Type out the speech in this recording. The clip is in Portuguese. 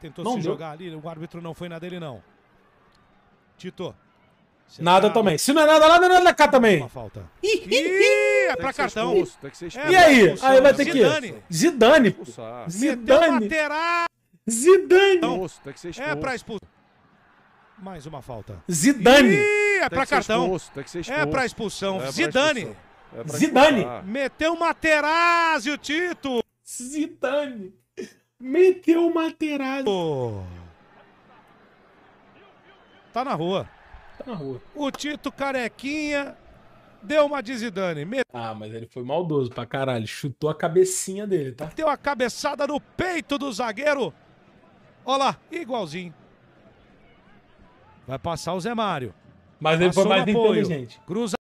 Tentou não se deu. jogar ali, o árbitro não foi na dele, não. Tito. Nada tá... também. Se não é nada, é nada, cá também. Uma falta. Ih, é pra cartão. É, e aí? aí vai ter que. Zidane. Zidane. Zidane. Zidane. Então, é pra expulsar. Mais uma falta. Zidane. Ih, é pra cartão. É pra expulsão. É Zidane. É Zidane. Meteu uma Materazzi o Tito. Zidane. Meteu o materado Tá na rua. Tá na rua. O Tito Carequinha deu uma de Met... Ah, mas ele foi maldoso pra caralho. Chutou a cabecinha dele, tá? Deu a cabeçada no peito do zagueiro. Olha lá, igualzinho. Vai passar o Zé Mário. Mas Passou ele foi mais inteligente. Cruza